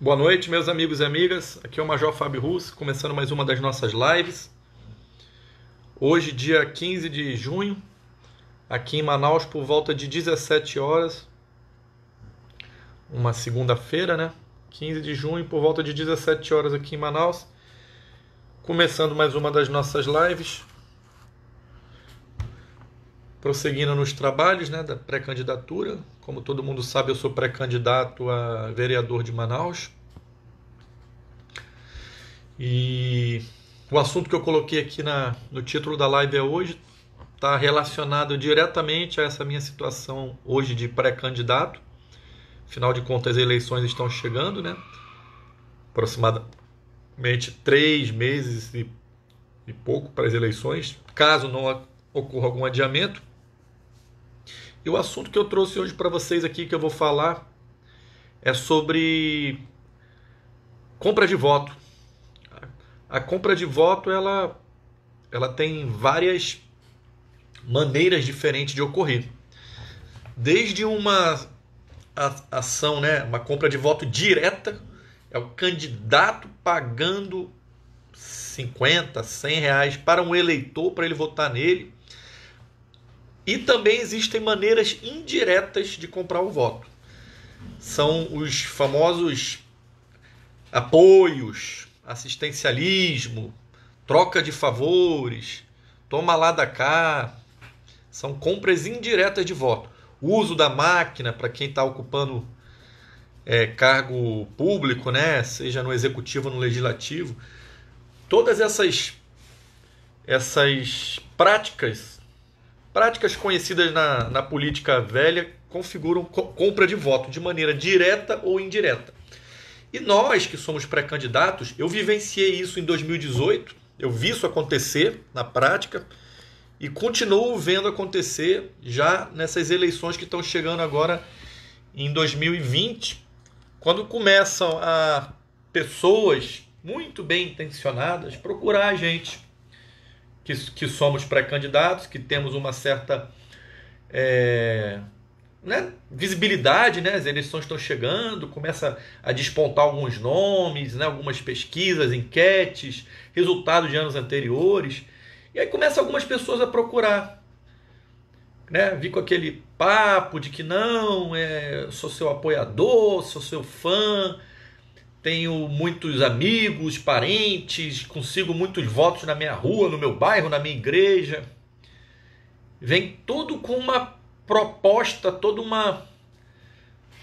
Boa noite, meus amigos e amigas. Aqui é o Major Fábio Russo, começando mais uma das nossas lives. Hoje, dia 15 de junho, aqui em Manaus, por volta de 17 horas, uma segunda-feira, né? 15 de junho, por volta de 17 horas aqui em Manaus. Começando mais uma das nossas lives prosseguindo nos trabalhos né, da pré-candidatura. Como todo mundo sabe, eu sou pré-candidato a vereador de Manaus. E o assunto que eu coloquei aqui na, no título da live é hoje está relacionado diretamente a essa minha situação hoje de pré-candidato. Afinal de contas, as eleições estão chegando, né? Aproximadamente três meses e, e pouco para as eleições, caso não ocorra algum adiamento. E o assunto que eu trouxe hoje para vocês aqui, que eu vou falar, é sobre compra de voto. A compra de voto, ela, ela tem várias maneiras diferentes de ocorrer. Desde uma ação, né, uma compra de voto direta, é o candidato pagando 50, 100 reais para um eleitor para ele votar nele e também existem maneiras indiretas de comprar o voto. São os famosos apoios, assistencialismo, troca de favores, toma lá da cá. São compras indiretas de voto. O uso da máquina para quem está ocupando é, cargo público, né? seja no executivo ou no legislativo. Todas essas, essas práticas Práticas conhecidas na, na política velha configuram co compra de voto de maneira direta ou indireta. E nós que somos pré-candidatos, eu vivenciei isso em 2018, eu vi isso acontecer na prática e continuo vendo acontecer já nessas eleições que estão chegando agora em 2020, quando começam a pessoas muito bem intencionadas procurar a gente que, que somos pré-candidatos, que temos uma certa é, né, visibilidade, né? As eleições estão chegando, começa a despontar alguns nomes, né? Algumas pesquisas, enquetes, resultados de anos anteriores. E aí começa algumas pessoas a procurar. Né? Vi com aquele papo de que não, é, sou seu apoiador, sou seu fã, tenho muitos amigos, parentes, consigo muitos votos na minha rua, no meu bairro, na minha igreja. Vem tudo com uma proposta, toda uma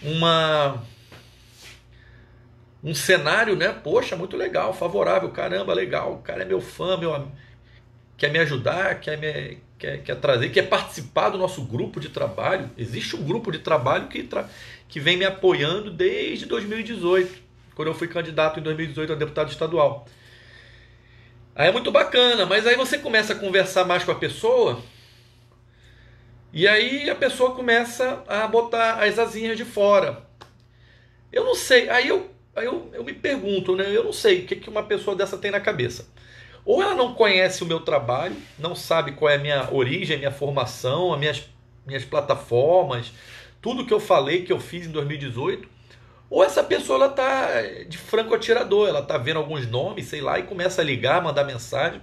uma um cenário, né? Poxa, muito legal, favorável, caramba, legal. O cara é meu fã, meu quer me ajudar, quer me quer, quer trazer, quer participar do nosso grupo de trabalho. Existe um grupo de trabalho que tra... que vem me apoiando desde 2018 quando eu fui candidato em 2018 a deputado estadual. Aí é muito bacana, mas aí você começa a conversar mais com a pessoa e aí a pessoa começa a botar as asinhas de fora. Eu não sei, aí eu, aí eu, eu me pergunto, né? Eu não sei o que, que uma pessoa dessa tem na cabeça. Ou ela não conhece o meu trabalho, não sabe qual é a minha origem, a minha formação, as minhas, minhas plataformas, tudo que eu falei que eu fiz em 2018, ou essa pessoa ela tá de franco atirador, ela tá vendo alguns nomes, sei lá, e começa a ligar, mandar mensagem.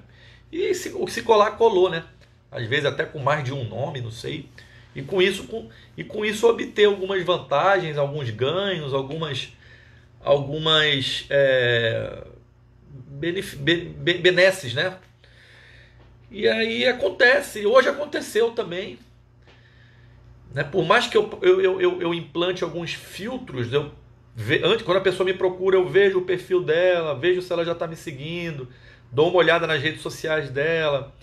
E se, se colar, colou, né? Às vezes até com mais de um nome, não sei. E com isso, com, e com isso obter algumas vantagens, alguns ganhos, algumas, algumas é, benef, ben, benesses, né? E aí acontece, hoje aconteceu também. Né? Por mais que eu, eu, eu, eu implante alguns filtros, eu antes, quando a pessoa me procura, eu vejo o perfil dela, vejo se ela já está me seguindo, dou uma olhada nas redes sociais dela,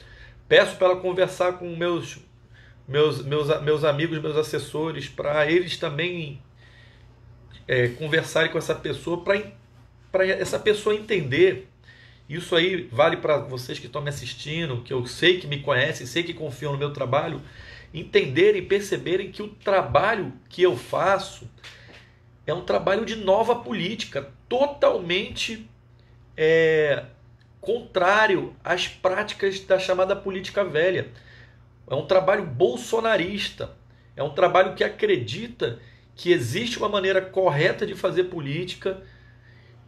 peço para ela conversar com meus, meus, meus, meus amigos, meus assessores, para eles também é, conversarem com essa pessoa, para essa pessoa entender. Isso aí vale para vocês que estão me assistindo, que eu sei que me conhecem, sei que confiam no meu trabalho, entenderem, perceberem que o trabalho que eu faço é um trabalho de nova política, totalmente é, contrário às práticas da chamada política velha. É um trabalho bolsonarista, é um trabalho que acredita que existe uma maneira correta de fazer política,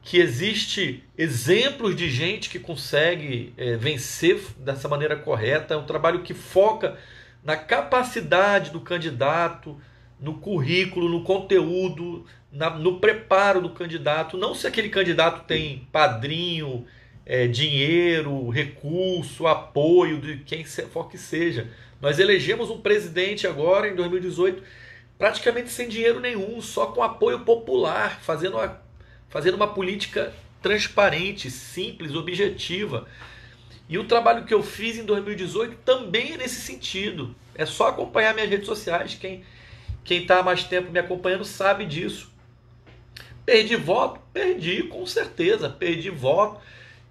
que existe exemplos de gente que consegue é, vencer dessa maneira correta, é um trabalho que foca na capacidade do candidato, no currículo, no conteúdo, na, no preparo do candidato, não se aquele candidato tem padrinho, é, dinheiro, recurso, apoio de quem for que seja. Nós elegemos um presidente agora, em 2018, praticamente sem dinheiro nenhum, só com apoio popular, fazendo uma, fazendo uma política transparente, simples, objetiva. E o trabalho que eu fiz em 2018 também é nesse sentido. É só acompanhar minhas redes sociais. Quem, quem está há mais tempo me acompanhando sabe disso. Perdi voto? Perdi, com certeza. Perdi voto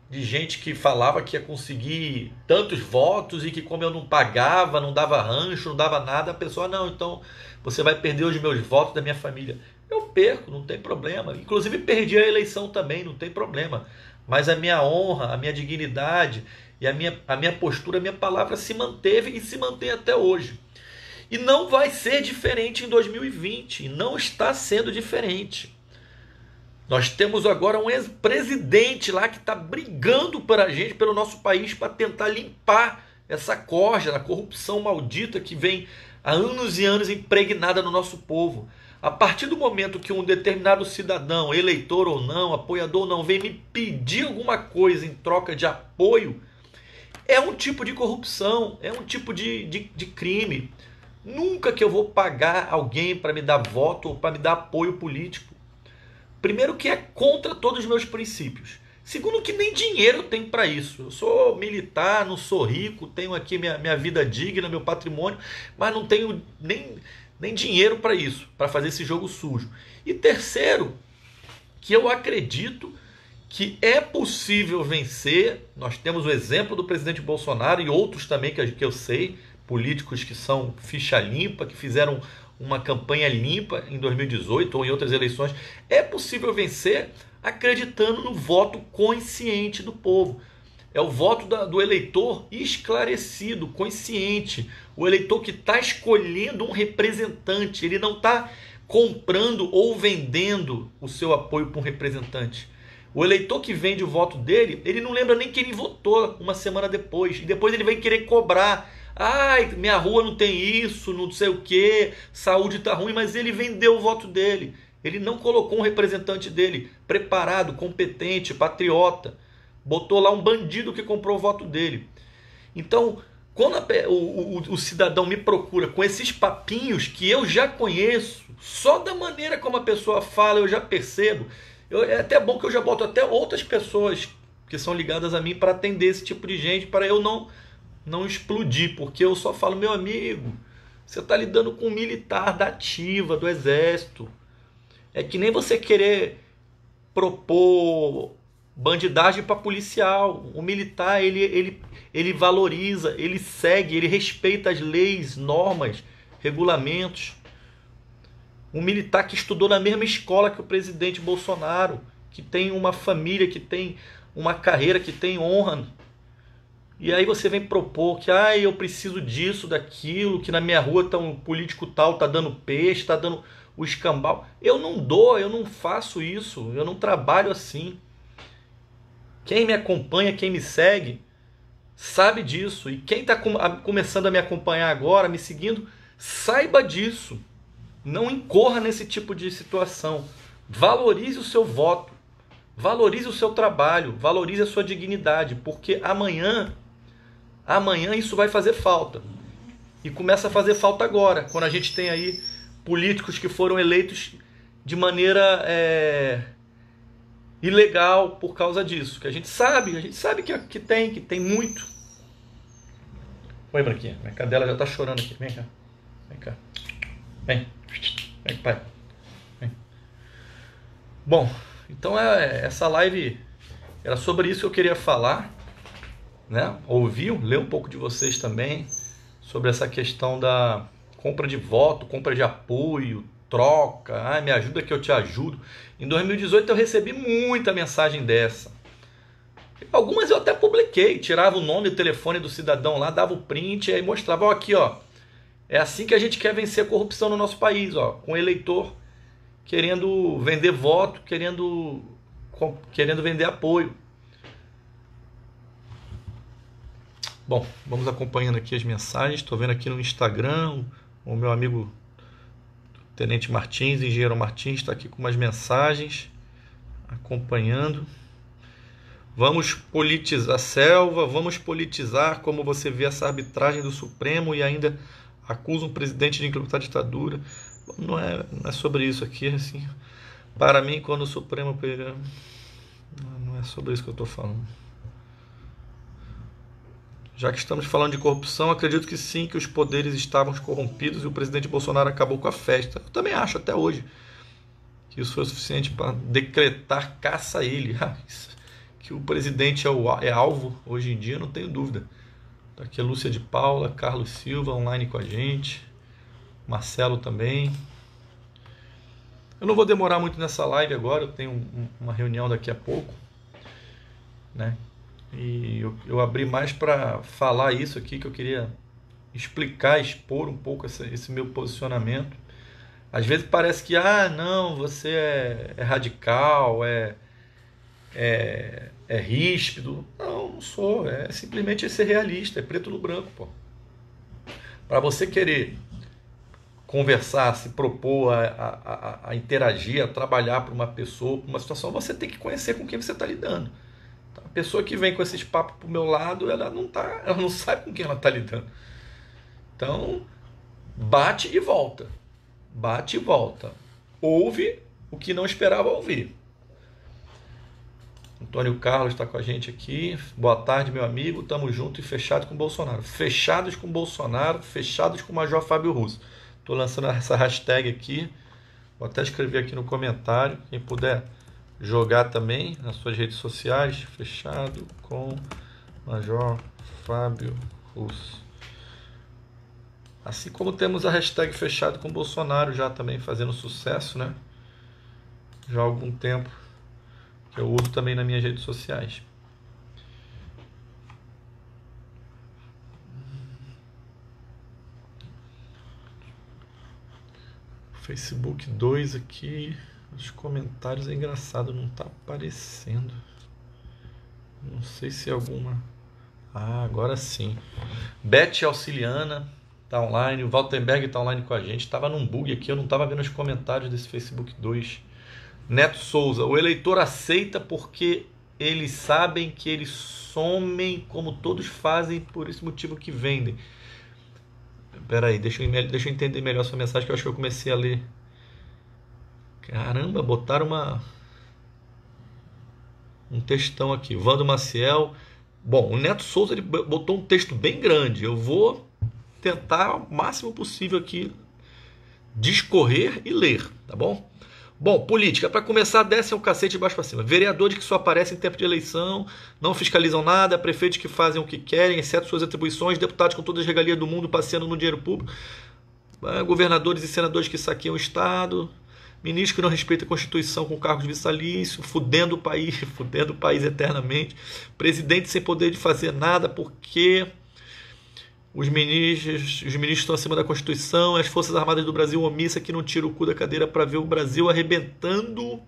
de gente que falava que ia conseguir tantos votos e que, como eu não pagava, não dava rancho, não dava nada, a pessoa, não, então você vai perder os meus votos da minha família. Eu perco, não tem problema. Inclusive, perdi a eleição também, não tem problema. Mas a minha honra, a minha dignidade e a minha, a minha postura, a minha palavra se manteve e se mantém até hoje. E não vai ser diferente em 2020. Não está sendo diferente. Nós temos agora um presidente lá que está brigando para a gente, pelo nosso país, para tentar limpar essa corja da corrupção maldita que vem há anos e anos impregnada no nosso povo. A partir do momento que um determinado cidadão, eleitor ou não, apoiador ou não, vem me pedir alguma coisa em troca de apoio, é um tipo de corrupção, é um tipo de, de, de crime. Nunca que eu vou pagar alguém para me dar voto ou para me dar apoio político. Primeiro que é contra todos os meus princípios. Segundo que nem dinheiro tem tenho para isso. Eu sou militar, não sou rico, tenho aqui minha, minha vida digna, meu patrimônio, mas não tenho nem, nem dinheiro para isso, para fazer esse jogo sujo. E terceiro, que eu acredito que é possível vencer. Nós temos o exemplo do presidente Bolsonaro e outros também que eu sei políticos que são ficha limpa, que fizeram uma campanha limpa em 2018 ou em outras eleições, é possível vencer acreditando no voto consciente do povo. É o voto da, do eleitor esclarecido, consciente. O eleitor que está escolhendo um representante. Ele não está comprando ou vendendo o seu apoio para um representante. O eleitor que vende o voto dele, ele não lembra nem que ele votou uma semana depois. E depois ele vai querer cobrar Ai, minha rua não tem isso, não sei o que, saúde está ruim, mas ele vendeu o voto dele. Ele não colocou um representante dele preparado, competente, patriota. Botou lá um bandido que comprou o voto dele. Então, quando a, o, o, o, cidadão me procura com esses papinhos que eu já conheço, só da maneira como a pessoa fala eu já percebo. Eu, é até bom que eu já boto até outras pessoas que são ligadas a mim para atender esse tipo de gente, para eu não não explodir, porque eu só falo, meu amigo, você está lidando com um militar da ativa, do exército. É que nem você querer propor bandidagem para policial. O militar, ele, ele, ele valoriza, ele segue, ele respeita as leis, normas, regulamentos. Um militar que estudou na mesma escola que o presidente Bolsonaro, que tem uma família, que tem uma carreira, que tem honra e aí você vem propor que, ah, eu preciso disso, daquilo, que na minha rua tá um político tal, tá dando peixe, tá dando o escambau. Eu não dou, eu não faço isso, eu não trabalho assim. Quem me acompanha, quem me segue, sabe disso. E quem está começando a me acompanhar agora, me seguindo, saiba disso. Não incorra nesse tipo de situação. Valorize o seu voto. Valorize o seu trabalho, valorize a sua dignidade, porque amanhã Amanhã isso vai fazer falta. E começa a fazer falta agora, quando a gente tem aí políticos que foram eleitos de maneira é, ilegal por causa disso. Que a gente sabe, a gente sabe que, que tem, que tem muito. Oi, Branquinha. Minha cadela já tá chorando aqui. Vem cá. Vem cá. Vem. Vem, pai. Vem. Bom, então é, essa live era sobre isso que eu queria falar né, ouviu, leu um pouco de vocês também sobre essa questão da compra de voto, compra de apoio, troca, ah, me ajuda que eu te ajudo. Em 2018 eu recebi muita mensagem dessa. Algumas eu até publiquei, tirava o nome e o telefone do cidadão lá, dava o print e aí mostrava, ó, aqui, ó. É assim que a gente quer vencer a corrupção no nosso país, ó, com eleitor querendo vender voto, querendo querendo vender apoio. Bom, vamos acompanhando aqui as mensagens. Estou vendo aqui no Instagram o meu amigo Tenente Martins, Engenheiro Martins, está aqui com umas mensagens acompanhando. Vamos politizar a selva, vamos politizar como você vê essa arbitragem do Supremo e ainda acusa um presidente de a ditadura. Não é, não é sobre isso aqui, assim. Para mim, quando o Supremo. Não é sobre isso que eu estou falando. Já que estamos falando de corrupção, acredito que sim, que os poderes estavam corrompidos e o presidente Bolsonaro acabou com a festa. Eu também acho, até hoje, que isso foi suficiente para decretar caça a ele. Ah, que o presidente é, o, é alvo hoje em dia, não tenho dúvida. Tá aqui é Lúcia de Paula, Carlos Silva online com a gente, Marcelo também. Eu não vou demorar muito nessa live agora, eu tenho uma reunião daqui a pouco, né? E eu, eu abri mais para falar isso aqui, que eu queria explicar, expor um pouco essa, esse meu posicionamento. Às vezes parece que, ah, não, você é, é radical, é, é, é ríspido. Não, não sou. É simplesmente ser realista, é preto no branco, pô. Para você querer conversar, se propor a, a, a, a interagir, a trabalhar para uma pessoa, para uma situação, você tem que conhecer com quem você está lidando. A pessoa que vem com esses papos pro meu lado, ela não tá, ela não sabe com quem ela tá lidando. Então, bate e volta. Bate e volta. Ouve o que não esperava ouvir. Antônio Carlos está com a gente aqui. Boa tarde, meu amigo. Tamo junto e fechado com Bolsonaro. Fechados com Bolsonaro, fechados com o Major Fábio Russo. Tô lançando essa hashtag aqui. Vou até escrever aqui no comentário. Quem puder jogar também nas suas redes sociais, fechado com Major Fábio Russo. Assim como temos a hashtag fechado com Bolsonaro já também fazendo sucesso, né? Já há algum tempo que eu uso também nas minhas redes sociais. Facebook 2 aqui. Os comentários é engraçado, não tá aparecendo. Não sei se é alguma. Ah, agora sim. Beth Auxiliana tá online, o Waltenberg tá online com a gente. Tava num bug aqui, eu não tava vendo os comentários desse Facebook 2. Neto Souza, o eleitor aceita porque eles sabem que eles somem como todos fazem, por esse motivo que vendem. Peraí, deixa eu, deixa eu entender melhor sua mensagem, que eu acho que eu comecei a ler Caramba, botaram uma. Um textão aqui. Vando Maciel. Bom, o Neto Souza ele botou um texto bem grande. Eu vou tentar o máximo possível aqui discorrer e ler, tá bom? Bom, política. Para começar, descem o um cacete de baixo para cima. Vereadores que só aparecem em tempo de eleição, não fiscalizam nada, prefeitos que fazem o que querem, exceto suas atribuições, deputados com todas as regalias do mundo passeando no dinheiro público, ah, governadores e senadores que saqueiam o Estado, ministro que não respeita a Constituição com cargos vitalícios, fudendo o país, fudendo o país eternamente, presidente sem poder de fazer nada porque os ministros, os ministros estão acima da Constituição, as Forças Armadas do Brasil omissa que não tira o cu da cadeira para ver o Brasil arrebentando.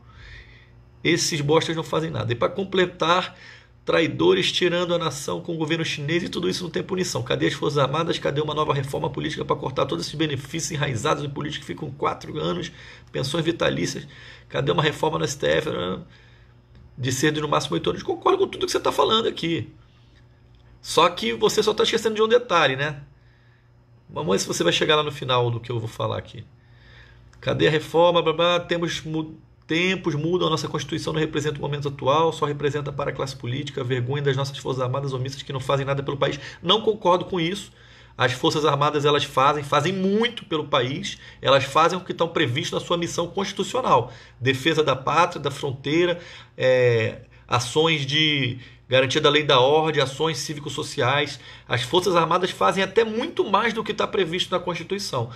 Esses bostas não fazem nada. E para completar, traidores tirando a nação com o governo chinês e tudo isso não tem punição. Cadê as Forças Armadas? Cadê uma nova reforma política para cortar todos esses benefícios enraizados em políticos que ficam quatro anos, pensões vitalícias? Cadê uma reforma no STF né? de cedo no máximo oito anos? Concordo com tudo que você está falando aqui. Só que você só está esquecendo de um detalhe, né? Vamos ver se você vai chegar lá no final do que eu vou falar aqui. Cadê a reforma? Blá, blá, temos tempos mudam, a nossa Constituição não representa o momento atual, só representa para a classe política, a vergonha das nossas Forças Armadas omissas que não fazem nada pelo país. Não concordo com isso. As Forças Armadas elas fazem, fazem muito pelo país, elas fazem o que estão previsto na sua missão constitucional: defesa da pátria, da fronteira, é, ações de garantia da lei da ordem, ações cívico-sociais. As Forças Armadas fazem até muito mais do que está previsto na Constituição.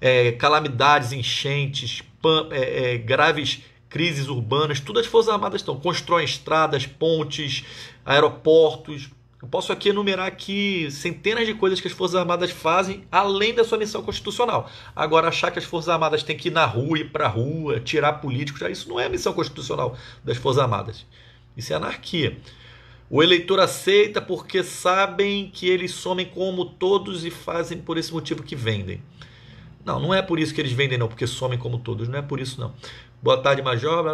É, calamidades, enchentes, pan, é, é graves crises urbanas, tudo as Forças Armadas estão. Constroem estradas, pontes, aeroportos. Eu posso aqui enumerar aqui centenas de coisas que as Forças Armadas fazem além da sua missão constitucional. Agora, achar que as Forças Armadas têm que ir na rua, ir para rua, tirar políticos, isso não é a missão constitucional das Forças Armadas. Isso é anarquia. O eleitor aceita porque sabem que eles somem como todos e fazem por esse motivo que vendem. Não, não é por isso que eles vendem, não, porque somem como todos. Não é por isso, não. Boa tarde, Major.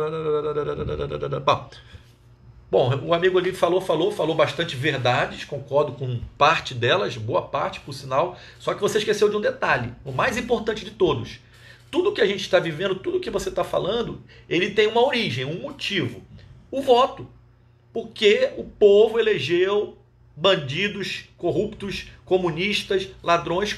Bom, o amigo ali falou, falou, falou bastante verdades. Concordo com parte delas, boa parte, por sinal. Só que você esqueceu de um detalhe, o mais importante de todos. Tudo que a gente está vivendo, tudo que você está falando, ele tem uma origem, um motivo. O voto. Porque o povo elegeu bandidos, corruptos, comunistas, ladrões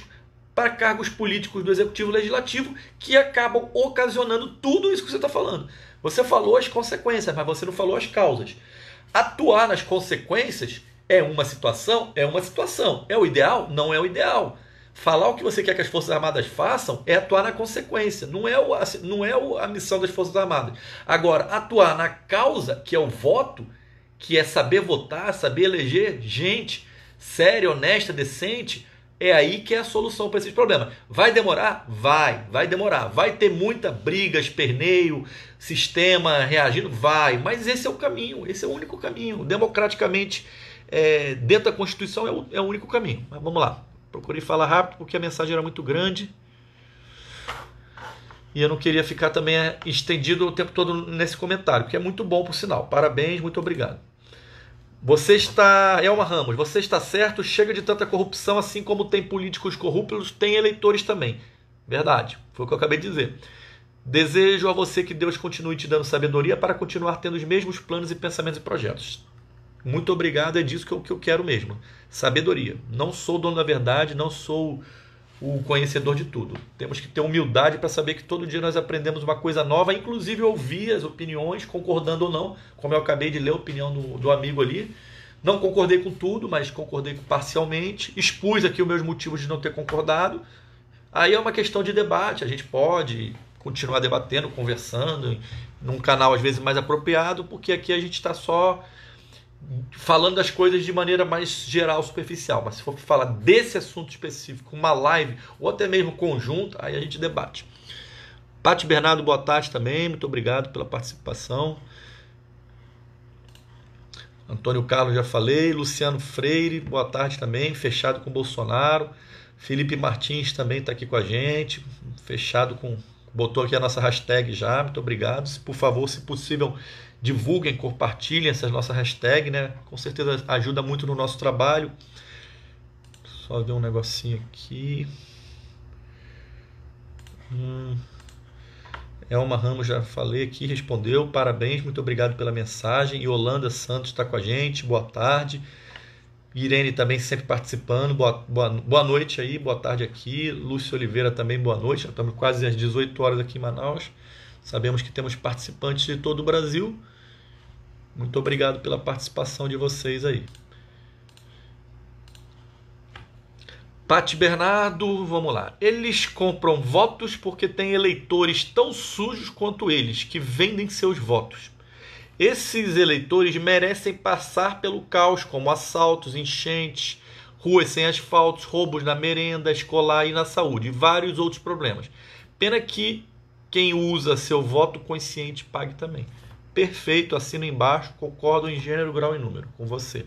para cargos políticos do executivo legislativo que acabam ocasionando tudo isso que você está falando. Você falou as consequências, mas você não falou as causas. Atuar nas consequências é uma situação, é uma situação. É o ideal? Não é o ideal. Falar o que você quer que as Forças Armadas façam é atuar na consequência, não é, o, não é a missão das Forças Armadas. Agora, atuar na causa, que é o voto, que é saber votar, saber eleger gente séria, honesta, decente, é aí que é a solução para esses problemas. Vai demorar? Vai, vai demorar. Vai ter muita briga, esperneio, sistema reagindo? Vai. Mas esse é o caminho, esse é o único caminho. Democraticamente, é, dentro da Constituição, é o, é o único caminho. Mas vamos lá. Procurei falar rápido porque a mensagem era muito grande. E eu não queria ficar também é, estendido o tempo todo nesse comentário, que é muito bom, por sinal. Parabéns, muito obrigado. Você está. Elma Ramos, você está certo, chega de tanta corrupção, assim como tem políticos corruptos, tem eleitores também. Verdade, foi o que eu acabei de dizer. Desejo a você que Deus continue te dando sabedoria para continuar tendo os mesmos planos e pensamentos e projetos. Muito obrigado, é disso que eu, que eu quero mesmo. Sabedoria. Não sou dono da verdade, não sou o conhecedor de tudo. Temos que ter humildade para saber que todo dia nós aprendemos uma coisa nova, inclusive ouvir as opiniões, concordando ou não, como eu acabei de ler a opinião do, do amigo ali. Não concordei com tudo, mas concordei parcialmente. Expus aqui os meus motivos de não ter concordado. Aí é uma questão de debate. A gente pode continuar debatendo, conversando, num canal às vezes mais apropriado, porque aqui a gente está só falando as coisas de maneira mais geral, superficial, mas se for falar desse assunto específico, uma live ou até mesmo conjunto, aí a gente debate. Pati Bernardo, boa tarde também, muito obrigado pela participação. Antônio Carlos já falei, Luciano Freire, boa tarde também, fechado com Bolsonaro. Felipe Martins também está aqui com a gente, fechado com botou aqui a nossa hashtag já, muito obrigado. Por favor, se possível, divulguem, compartilhem essa nossa hashtag, né? Com certeza ajuda muito no nosso trabalho. Só ver um negocinho aqui. Hum. Elma Ramos já falei aqui, respondeu. Parabéns, muito obrigado pela mensagem. Yolanda Santos está com a gente, boa tarde. Irene também sempre participando, boa, boa, boa noite aí, boa tarde aqui. Lúcio Oliveira também, boa noite. Já estamos quase às 18 horas aqui em Manaus. Sabemos que temos participantes de todo o Brasil. Muito obrigado pela participação de vocês aí. Pati Bernardo, vamos lá. Eles compram votos porque têm eleitores tão sujos quanto eles, que vendem seus votos. Esses eleitores merecem passar pelo caos, como assaltos, enchentes, ruas sem asfaltos, roubos na merenda escolar e na saúde, e vários outros problemas. Pena que quem usa seu voto consciente pague também. Perfeito, assino embaixo, concordo em gênero, grau e número com você.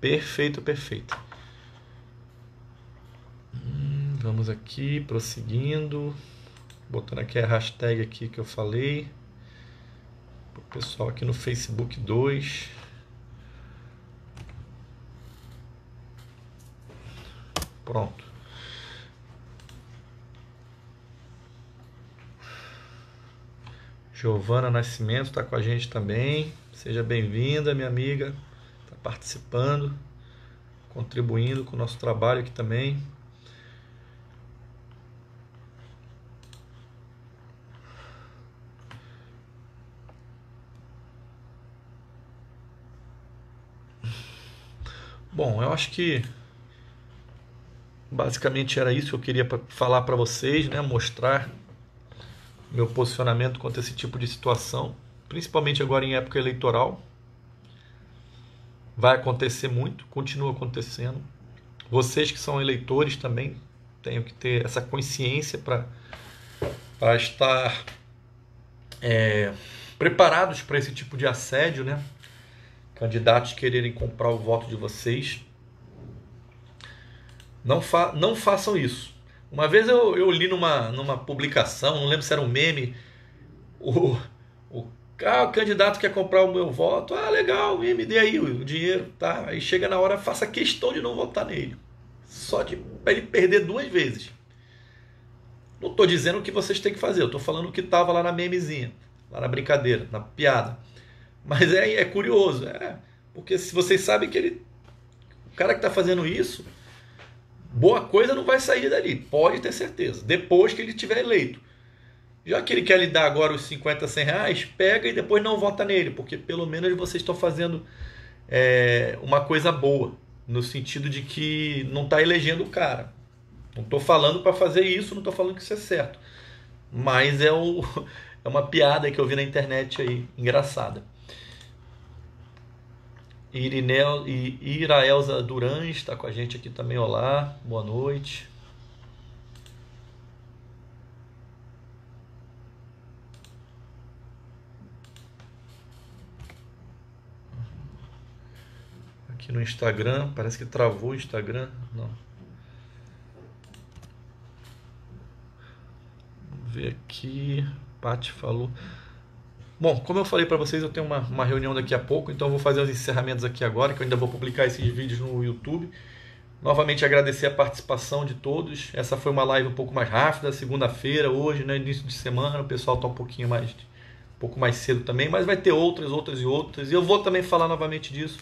Perfeito, perfeito. Hum, vamos aqui, prosseguindo. Botando aqui a hashtag aqui que eu falei. O pessoal aqui no Facebook 2. Pronto. Giovana Nascimento está com a gente também. Seja bem-vinda, minha amiga. Está participando, contribuindo com o nosso trabalho aqui também. Bom, eu acho que basicamente era isso que eu queria falar para vocês, né? Mostrar meu posicionamento contra esse tipo de situação, principalmente agora em época eleitoral. Vai acontecer muito, continua acontecendo. Vocês que são eleitores também tenho que ter essa consciência para estar é, preparados para esse tipo de assédio, né? Candidatos quererem comprar o voto de vocês. Não, fa não façam isso. Uma vez eu, eu li numa, numa publicação, não lembro se era um meme, o, o, ah, o candidato quer comprar o meu voto, ah, legal, me dê aí o, o dinheiro, tá? Aí chega na hora, faça questão de não votar nele. Só de pra ele perder duas vezes. Não estou dizendo o que vocês têm que fazer, eu estou falando o que estava lá na memezinha, lá na brincadeira, na piada. Mas é, é curioso, é, porque se vocês sabem que ele. O cara que está fazendo isso boa coisa não vai sair dali, pode ter certeza, depois que ele tiver eleito. Já que ele quer lhe dar agora os 50, 100 reais, pega e depois não vota nele, porque pelo menos vocês estão fazendo é, uma coisa boa, no sentido de que não está elegendo o cara. Não estou falando para fazer isso, não estou falando que isso é certo. Mas é, o, é uma piada que eu vi na internet aí, engraçada. Irineu, e Iraelza Durães está com a gente aqui também. Olá, boa noite. Aqui no Instagram, parece que travou o Instagram. Não. Vamos ver aqui. Paty falou. Bom, como eu falei para vocês, eu tenho uma, uma reunião daqui a pouco, então eu vou fazer os encerramentos aqui agora, que eu ainda vou publicar esses vídeos no YouTube. Novamente agradecer a participação de todos. Essa foi uma live um pouco mais rápida, segunda-feira, hoje, né, início de semana, o pessoal está um pouquinho mais um pouco mais cedo também, mas vai ter outras, outras e outras. E eu vou também falar novamente disso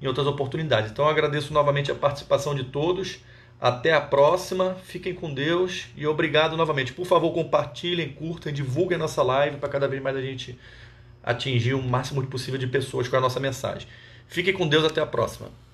em outras oportunidades. Então eu agradeço novamente a participação de todos. Até a próxima, fiquem com Deus e obrigado novamente. Por favor, compartilhem, curtem, divulguem nossa live para cada vez mais a gente atingir o máximo possível de pessoas com a nossa mensagem. Fiquem com Deus, até a próxima.